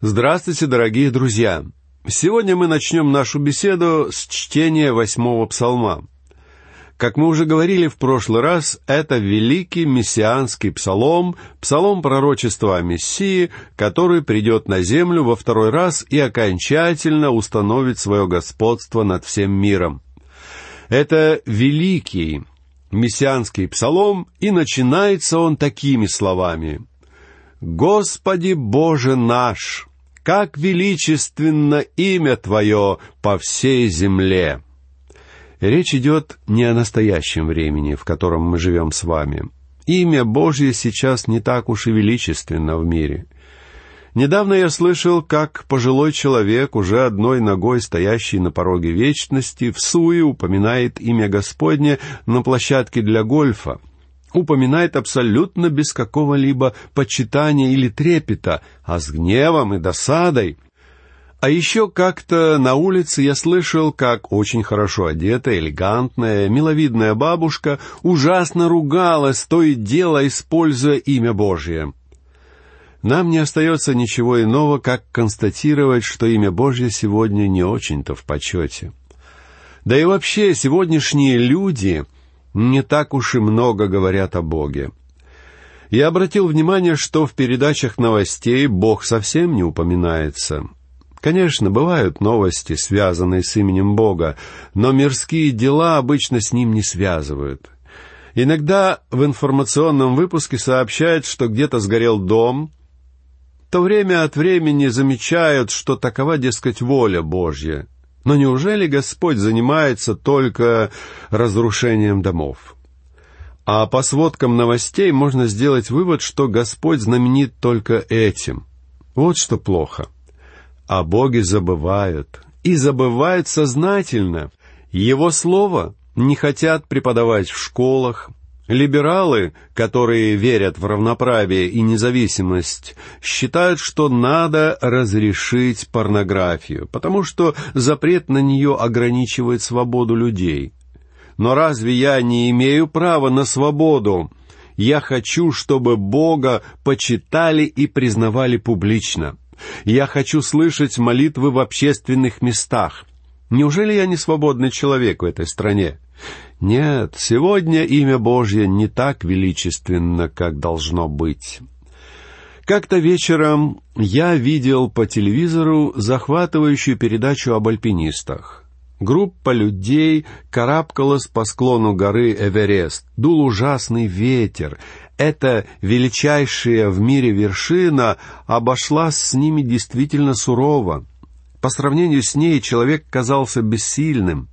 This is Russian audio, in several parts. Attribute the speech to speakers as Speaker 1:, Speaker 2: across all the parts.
Speaker 1: Здравствуйте, дорогие друзья! Сегодня мы начнем нашу беседу с чтения восьмого псалма. Как мы уже говорили в прошлый раз, это великий мессианский псалом, псалом пророчества о Мессии, который придет на землю во второй раз и окончательно установит свое господство над всем миром. Это великий мессианский псалом, и начинается он такими словами. «Господи Боже наш, как величественно имя Твое по всей земле!» Речь идет не о настоящем времени, в котором мы живем с вами. Имя Божье сейчас не так уж и величественно в мире. Недавно я слышал, как пожилой человек, уже одной ногой стоящий на пороге вечности, в суе упоминает имя Господне на площадке для гольфа, упоминает абсолютно без какого-либо почитания или трепета, а с гневом и досадой. А еще как-то на улице я слышал, как очень хорошо одетая, элегантная, миловидная бабушка ужасно ругалась, то и дело используя имя Божье. Нам не остается ничего иного, как констатировать, что имя Божье сегодня не очень-то в почете. Да и вообще сегодняшние люди — не так уж и много говорят о Боге. Я обратил внимание, что в передачах новостей Бог совсем не упоминается. Конечно, бывают новости, связанные с именем Бога, но мирские дела обычно с ним не связывают. Иногда в информационном выпуске сообщают, что где-то сгорел дом, то время от времени замечают, что такова, дескать, воля Божья — но неужели Господь занимается только разрушением домов? А по сводкам новостей можно сделать вывод, что Господь знаменит только этим. Вот что плохо. А боги забывают. И забывают сознательно. Его слово не хотят преподавать в школах, Либералы, которые верят в равноправие и независимость, считают, что надо разрешить порнографию, потому что запрет на нее ограничивает свободу людей. Но разве я не имею права на свободу? Я хочу, чтобы Бога почитали и признавали публично. Я хочу слышать молитвы в общественных местах. Неужели я не свободный человек в этой стране? Нет, сегодня имя Божье не так величественно, как должно быть. Как-то вечером я видел по телевизору захватывающую передачу об альпинистах. Группа людей карабкалась по склону горы Эверест. Дул ужасный ветер. Эта величайшая в мире вершина обошлась с ними действительно сурово. По сравнению с ней человек казался бессильным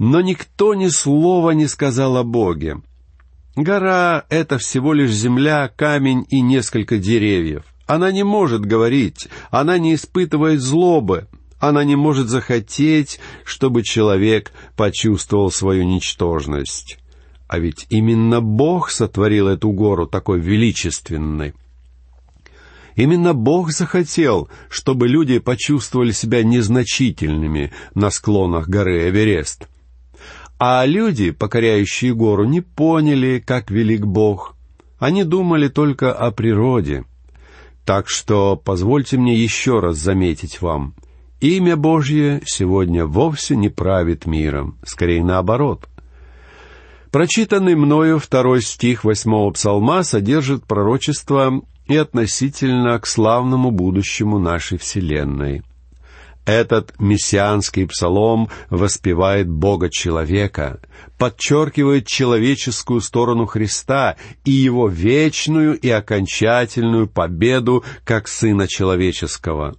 Speaker 1: но никто ни слова не сказал о Боге. Гора — это всего лишь земля, камень и несколько деревьев. Она не может говорить, она не испытывает злобы, она не может захотеть, чтобы человек почувствовал свою ничтожность. А ведь именно Бог сотворил эту гору такой величественной. Именно Бог захотел, чтобы люди почувствовали себя незначительными на склонах горы Эверест — а люди, покоряющие гору, не поняли, как велик Бог. Они думали только о природе. Так что позвольте мне еще раз заметить вам, имя Божье сегодня вовсе не правит миром, скорее наоборот. Прочитанный мною второй стих восьмого псалма содержит пророчество и относительно к славному будущему нашей Вселенной — этот мессианский псалом воспевает Бога-человека, подчеркивает человеческую сторону Христа и его вечную и окончательную победу как Сына Человеческого.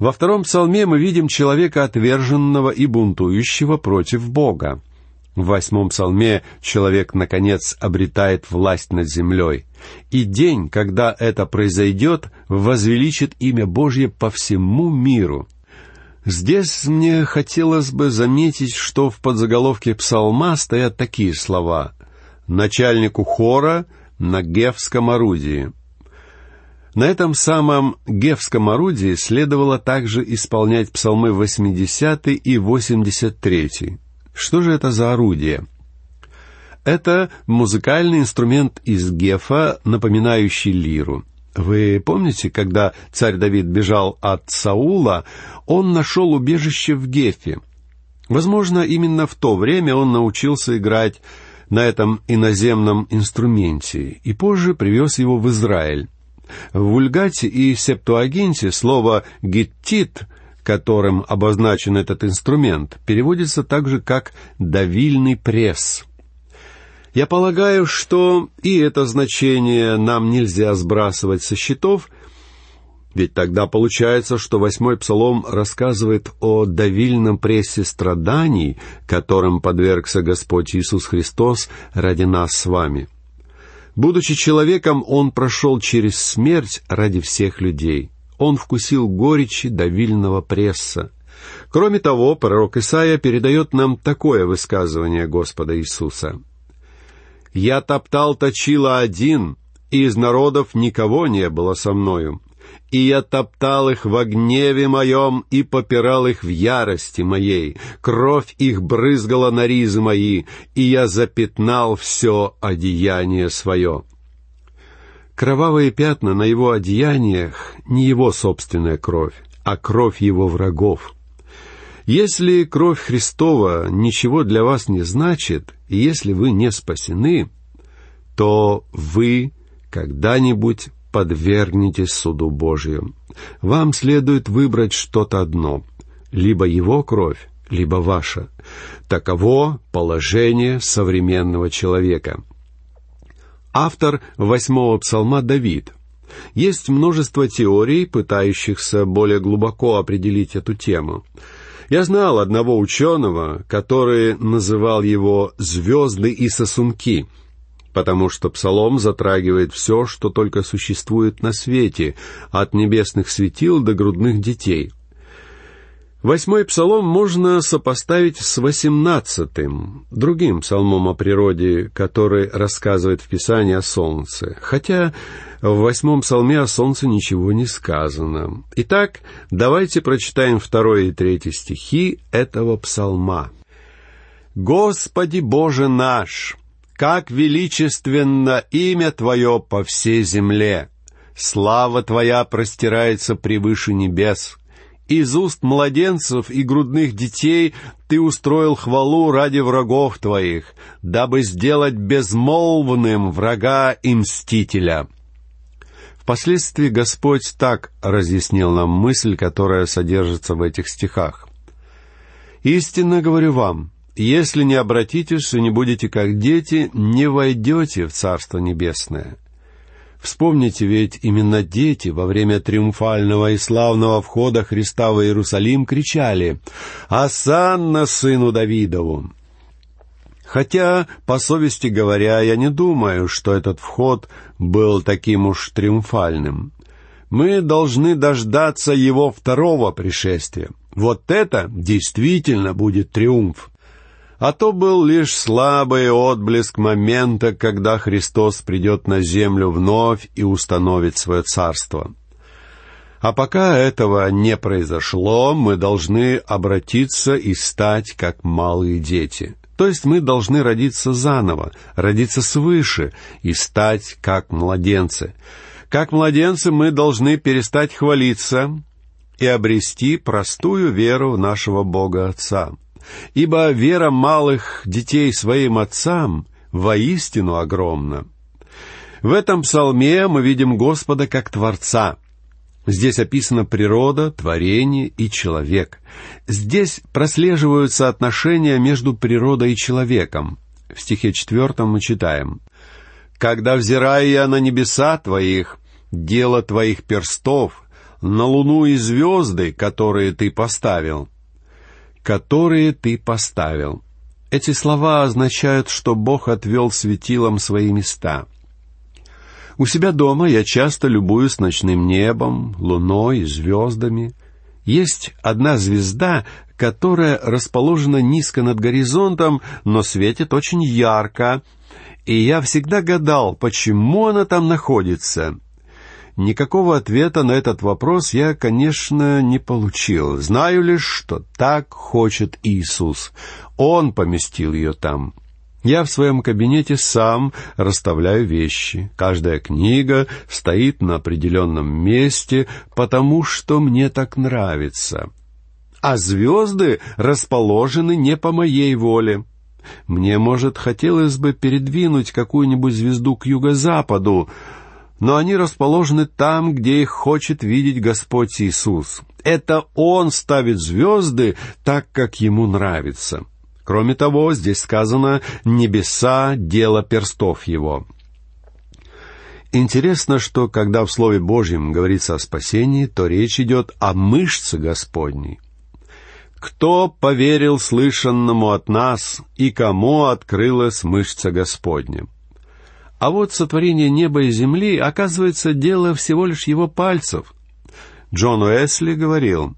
Speaker 1: Во втором псалме мы видим человека отверженного и бунтующего против Бога. В восьмом псалме человек, наконец, обретает власть над землей. И день, когда это произойдет, возвеличит имя Божье по всему миру. Здесь мне хотелось бы заметить, что в подзаголовке псалма стоят такие слова «Начальнику хора на Гевском орудии». На этом самом Гевском орудии следовало также исполнять псалмы 80 и 83. Что же это за орудие? Это музыкальный инструмент из Гефа, напоминающий лиру – вы помните, когда царь Давид бежал от Саула, он нашел убежище в Гефе. Возможно, именно в то время он научился играть на этом иноземном инструменте и позже привез его в Израиль. В Вульгате и Септуагинте слово «геттит», которым обозначен этот инструмент, переводится также как «давильный пресс». Я полагаю, что и это значение нам нельзя сбрасывать со счетов, ведь тогда получается, что восьмой псалом рассказывает о давильном прессе страданий, которым подвергся Господь Иисус Христос ради нас с вами. Будучи человеком, Он прошел через смерть ради всех людей. Он вкусил горечи давильного пресса. Кроме того, пророк Исаия передает нам такое высказывание Господа Иисуса – я топтал точила один, и из народов никого не было со мною. И я топтал их во гневе моем и попирал их в ярости моей. Кровь их брызгала на ризы мои, и я запятнал все одеяние свое». Кровавые пятна на его одеяниях — не его собственная кровь, а кровь его врагов. Если кровь Христова ничего для вас не значит, и если вы не спасены, то вы когда-нибудь подвергнетесь суду Божию. Вам следует выбрать что-то одно — либо его кровь, либо ваша. Таково положение современного человека. Автор восьмого псалма Давид. Есть множество теорий, пытающихся более глубоко определить эту тему. Я знал одного ученого, который называл его «звезды и сосунки», потому что псалом затрагивает все, что только существует на свете, от небесных светил до грудных детей — Восьмой псалом можно сопоставить с восемнадцатым, другим псалмом о природе, который рассказывает в Писании о солнце, хотя в восьмом псалме о солнце ничего не сказано. Итак, давайте прочитаем второй и третий стихи этого псалма. «Господи Боже наш, как величественно имя Твое по всей земле! Слава Твоя простирается превыше небес!» Из уст младенцев и грудных детей ты устроил хвалу ради врагов твоих, дабы сделать безмолвным врага и мстителя». Впоследствии Господь так разъяснил нам мысль, которая содержится в этих стихах. «Истинно говорю вам, если не обратитесь и не будете как дети, не войдете в Царство Небесное. Вспомните, ведь именно дети во время триумфального и славного входа Христа в Иерусалим кричали «Асанна сыну Давидову!» Хотя, по совести говоря, я не думаю, что этот вход был таким уж триумфальным. Мы должны дождаться его второго пришествия. Вот это действительно будет триумф а то был лишь слабый отблеск момента, когда Христос придет на землю вновь и установит свое царство. А пока этого не произошло, мы должны обратиться и стать как малые дети. То есть мы должны родиться заново, родиться свыше и стать как младенцы. Как младенцы мы должны перестать хвалиться и обрести простую веру в нашего Бога Отца — ибо вера малых детей своим отцам воистину огромна. В этом псалме мы видим Господа как Творца. Здесь описана природа, творение и человек. Здесь прослеживаются отношения между природой и человеком. В стихе четвертом мы читаем «Когда взираю я на небеса твоих, дело твоих перстов, на луну и звезды, которые ты поставил которые ты поставил». Эти слова означают, что Бог отвел светилам свои места. У себя дома я часто любуюсь ночным небом, луной, звездами. Есть одна звезда, которая расположена низко над горизонтом, но светит очень ярко. И я всегда гадал, почему она там находится. Никакого ответа на этот вопрос я, конечно, не получил. Знаю лишь, что так хочет Иисус. Он поместил ее там. Я в своем кабинете сам расставляю вещи. Каждая книга стоит на определенном месте, потому что мне так нравится. А звезды расположены не по моей воле. Мне, может, хотелось бы передвинуть какую-нибудь звезду к юго-западу, но они расположены там, где их хочет видеть Господь Иисус. Это Он ставит звезды так, как Ему нравится. Кроме того, здесь сказано «небеса — дело перстов его». Интересно, что когда в Слове Божьем говорится о спасении, то речь идет о мышце Господней. «Кто поверил слышанному от нас, и кому открылась мышца Господня?» А вот сотворение неба и земли, оказывается, дело всего лишь его пальцев. Джон Уэсли говорил,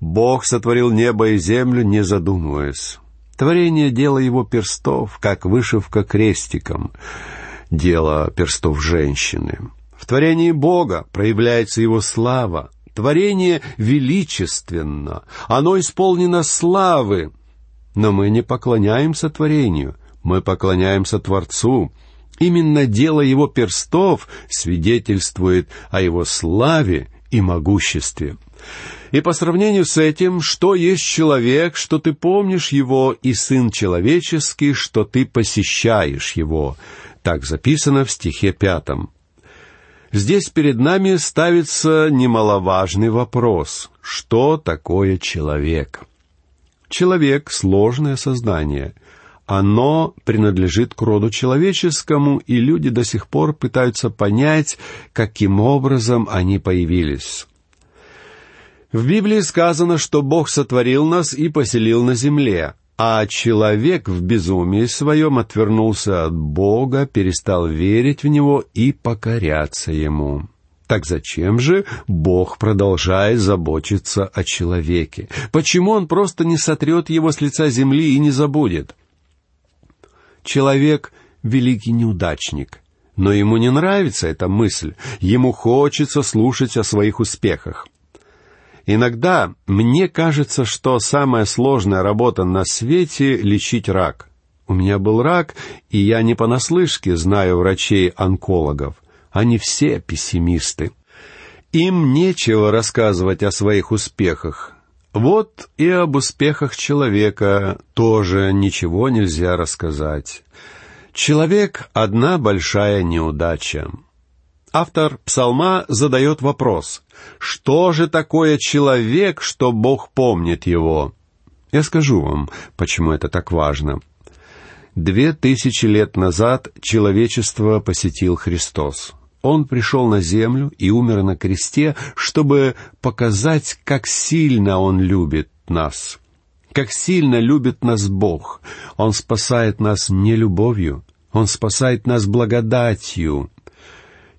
Speaker 1: «Бог сотворил небо и землю, не задумываясь. Творение — дело его перстов, как вышивка крестиком, дело перстов женщины. В творении Бога проявляется его слава. Творение величественно, оно исполнено славы. Но мы не поклоняемся творению, мы поклоняемся Творцу — Именно дело его перстов свидетельствует о его славе и могуществе. И по сравнению с этим, что есть человек, что ты помнишь его, и сын человеческий, что ты посещаешь его. Так записано в стихе пятом. Здесь перед нами ставится немаловажный вопрос. Что такое человек? Человек — сложное создание — оно принадлежит к роду человеческому, и люди до сих пор пытаются понять, каким образом они появились. В Библии сказано, что Бог сотворил нас и поселил на земле, а человек в безумии своем отвернулся от Бога, перестал верить в Него и покоряться Ему. Так зачем же Бог продолжает заботиться о человеке? Почему Он просто не сотрет его с лица земли и не забудет? человек — великий неудачник. Но ему не нравится эта мысль, ему хочется слушать о своих успехах. Иногда мне кажется, что самая сложная работа на свете — лечить рак. У меня был рак, и я не понаслышке знаю врачей-онкологов. Они все пессимисты. Им нечего рассказывать о своих успехах. Вот и об успехах человека тоже ничего нельзя рассказать. Человек — одна большая неудача. Автор псалма задает вопрос, что же такое человек, что Бог помнит его? Я скажу вам, почему это так важно. Две тысячи лет назад человечество посетил Христос. Он пришел на землю и умер на кресте, чтобы показать, как сильно Он любит нас, как сильно любит нас Бог. Он спасает нас не любовью, Он спасает нас благодатью.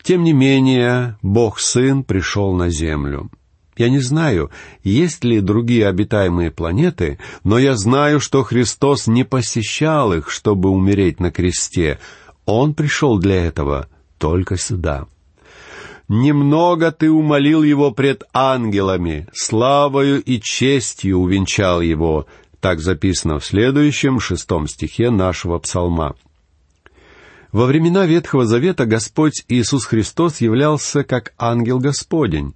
Speaker 1: Тем не менее, Бог Сын пришел на землю. Я не знаю, есть ли другие обитаемые планеты, но я знаю, что Христос не посещал их, чтобы умереть на кресте. Он пришел для этого — только сюда. Немного ты умолил его пред ангелами, славою и честью увенчал его. Так записано в следующем шестом стихе нашего псалма. Во времена Ветхого Завета Господь Иисус Христос являлся как ангел Господень.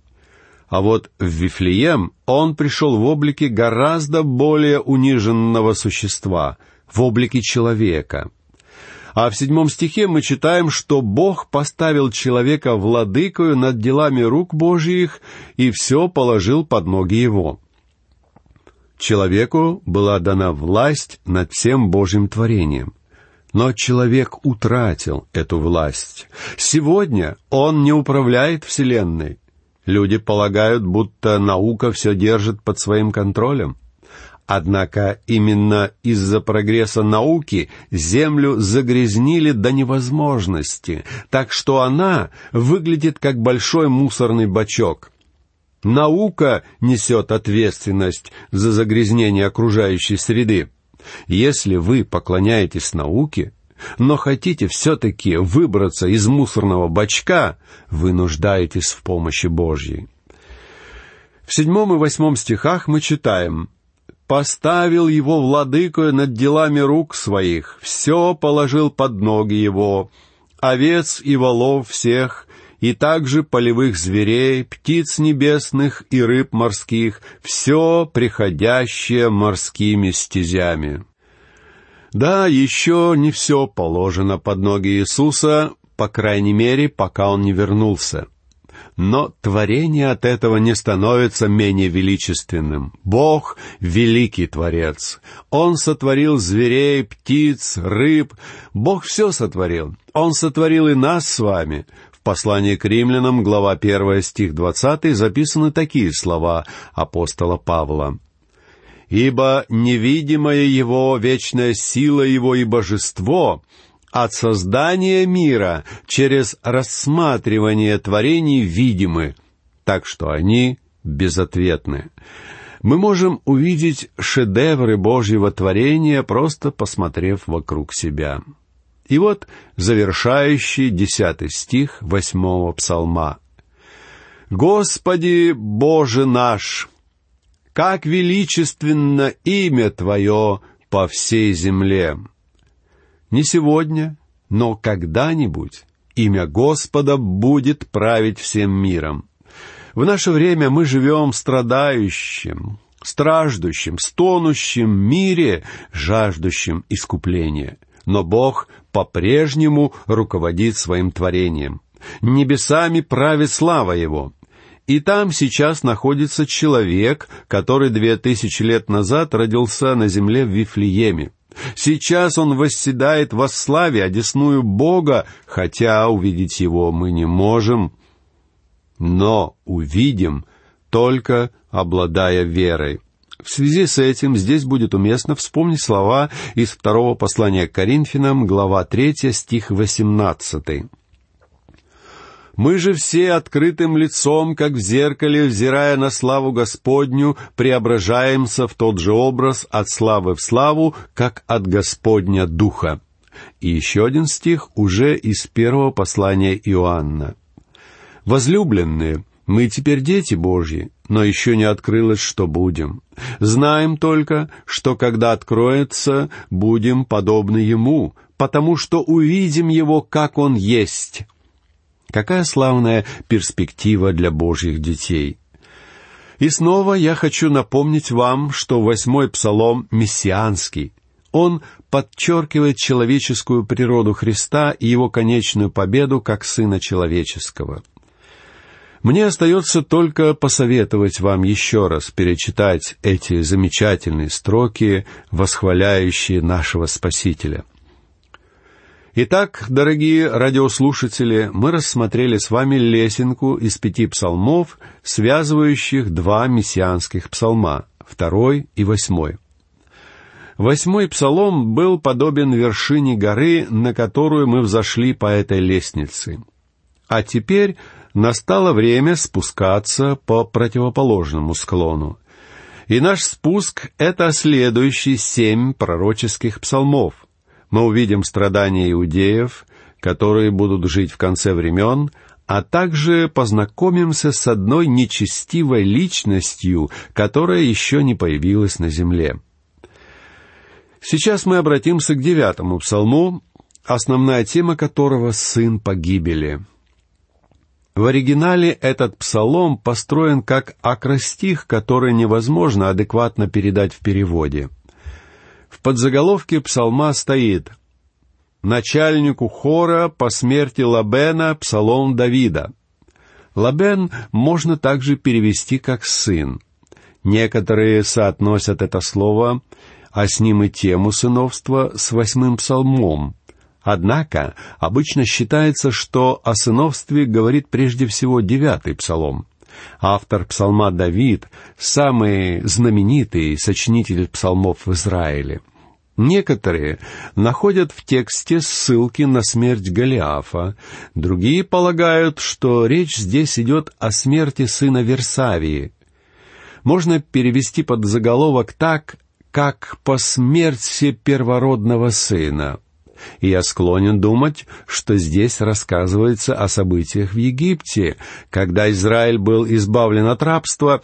Speaker 1: А вот в Вифлеем он пришел в облике гораздо более униженного существа, в облике человека — а в седьмом стихе мы читаем, что Бог поставил человека владыкою над делами рук Божьих и все положил под ноги его. Человеку была дана власть над всем Божьим творением. Но человек утратил эту власть. Сегодня он не управляет Вселенной. Люди полагают, будто наука все держит под своим контролем. Однако именно из-за прогресса науки Землю загрязнили до невозможности, так что она выглядит как большой мусорный бачок. Наука несет ответственность за загрязнение окружающей среды. Если вы поклоняетесь науке, но хотите все-таки выбраться из мусорного бачка, вы нуждаетесь в помощи Божьей. В седьмом и восьмом стихах мы читаем – поставил его владыкою над делами рук своих, все положил под ноги его, овец и волов всех, и также полевых зверей, птиц небесных и рыб морских, все приходящее морскими стезями». Да, еще не все положено под ноги Иисуса, по крайней мере, пока он не вернулся но творение от этого не становится менее величественным. Бог — великий Творец. Он сотворил зверей, птиц, рыб. Бог все сотворил. Он сотворил и нас с вами. В послании к римлянам, глава 1, стих 20, записаны такие слова апостола Павла. «Ибо невидимая его вечная сила его и божество — от создания мира через рассматривание творений видимы, так что они безответны. Мы можем увидеть шедевры Божьего творения, просто посмотрев вокруг себя. И вот завершающий десятый стих восьмого псалма. «Господи, Боже наш, как величественно имя Твое по всей земле!» Не сегодня, но когда-нибудь имя Господа будет править всем миром. В наше время мы живем в страдающем, страждущем, стонущем мире, жаждущем искупления. Но Бог по-прежнему руководит своим творением. Небесами правит слава Его. И там сейчас находится человек, который две тысячи лет назад родился на земле в Вифлееме. Сейчас он восседает во славе, одесную Бога, хотя увидеть его мы не можем, но увидим, только обладая верой. В связи с этим здесь будет уместно вспомнить слова из второго послания к Коринфянам, глава 3, стих 18. Мы же все открытым лицом, как в зеркале, взирая на славу Господню, преображаемся в тот же образ от славы в славу, как от Господня Духа. И еще один стих уже из первого послания Иоанна. «Возлюбленные, мы теперь дети Божьи, но еще не открылось, что будем. Знаем только, что когда откроется, будем подобны Ему, потому что увидим Его, как Он есть». Какая славная перспектива для Божьих детей! И снова я хочу напомнить вам, что восьмой псалом мессианский. Он подчеркивает человеческую природу Христа и его конечную победу как Сына Человеческого. Мне остается только посоветовать вам еще раз перечитать эти замечательные строки, восхваляющие нашего Спасителя. Итак, дорогие радиослушатели, мы рассмотрели с вами лесенку из пяти псалмов, связывающих два мессианских псалма, второй и восьмой. Восьмой псалом был подобен вершине горы, на которую мы взошли по этой лестнице. А теперь настало время спускаться по противоположному склону. И наш спуск — это следующие семь пророческих псалмов — мы увидим страдания иудеев, которые будут жить в конце времен, а также познакомимся с одной нечестивой личностью, которая еще не появилась на земле. Сейчас мы обратимся к девятому псалму, основная тема которого — «Сын погибели». В оригинале этот псалом построен как акростих, который невозможно адекватно передать в переводе — в подзаголовке псалма стоит «Начальнику хора по смерти Лабена псалом Давида». Лабен можно также перевести как «сын». Некоторые соотносят это слово, а с ним и тему сыновства с восьмым псалмом. Однако обычно считается, что о сыновстве говорит прежде всего девятый псалом. Автор псалма Давид, самый знаменитый сочинитель псалмов в Израиле. Некоторые находят в тексте ссылки на смерть Голиафа, другие полагают, что речь здесь идет о смерти сына Версавии. Можно перевести под заголовок так, как по смерти первородного сына. И я склонен думать, что здесь рассказывается о событиях в Египте, когда Израиль был избавлен от рабства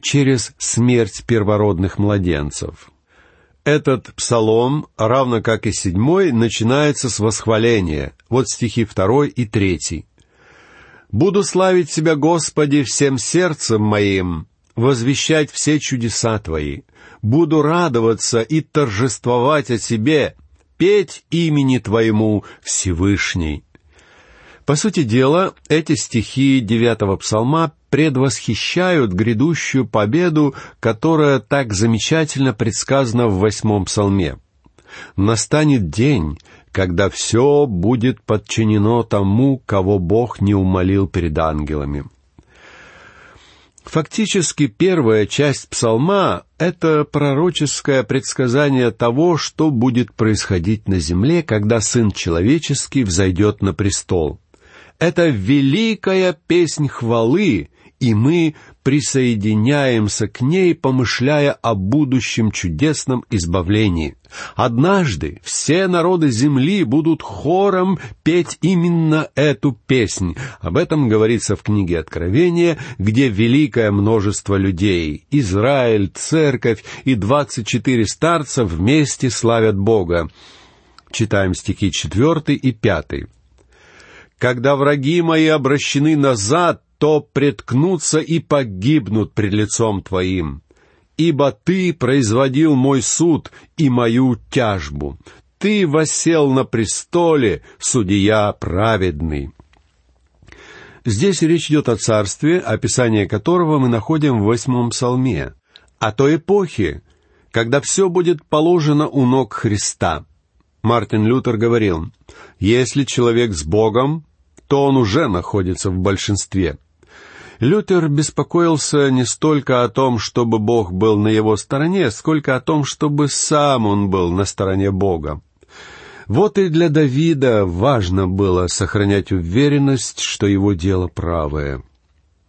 Speaker 1: через смерть первородных младенцев. Этот псалом, равно как и седьмой, начинается с восхваления. Вот стихи второй и третий. «Буду славить Тебя, Господи, всем сердцем моим, возвещать все чудеса Твои. Буду радоваться и торжествовать о Тебе, петь имени Твоему, Всевышний». По сути дела, эти стихи девятого псалма предвосхищают грядущую победу, которая так замечательно предсказана в восьмом псалме. «Настанет день, когда все будет подчинено тому, кого Бог не умолил перед ангелами». Фактически первая часть псалма — это пророческое предсказание того, что будет происходить на земле, когда Сын Человеческий взойдет на престол. Это великая песнь хвалы, и мы присоединяемся к ней, помышляя о будущем чудесном избавлении. Однажды все народы земли будут хором петь именно эту песнь. Об этом говорится в книге Откровения, где великое множество людей, Израиль, церковь и двадцать четыре старца вместе славят Бога. Читаем стихи четвертый и пятый. «Когда враги мои обращены назад, то преткнутся и погибнут пред лицом Твоим. Ибо Ты производил мой суд и мою тяжбу. Ты восел на престоле, судья праведный». Здесь речь идет о царстве, описание которого мы находим в восьмом псалме, о той эпохе, когда все будет положено у ног Христа. Мартин Лютер говорил, «Если человек с Богом, то он уже находится в большинстве. Лютер беспокоился не столько о том, чтобы Бог был на его стороне, сколько о том, чтобы сам он был на стороне Бога. Вот и для Давида важно было сохранять уверенность, что его дело правое.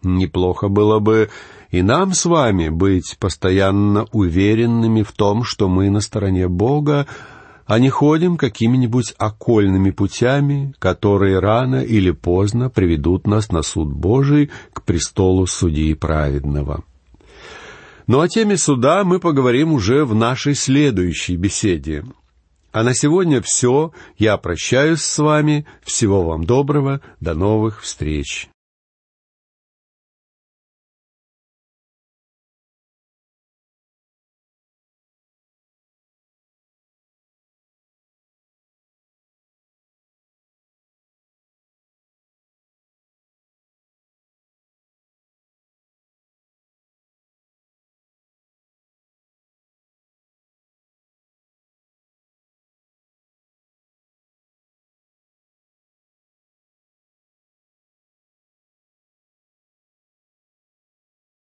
Speaker 1: Неплохо было бы и нам с вами быть постоянно уверенными в том, что мы на стороне Бога, а не ходим какими-нибудь окольными путями, которые рано или поздно приведут нас на суд Божий к престолу судьи праведного. Но ну, о теме суда мы поговорим уже в нашей следующей беседе. А на сегодня все. Я прощаюсь с вами. Всего вам доброго. До новых встреч.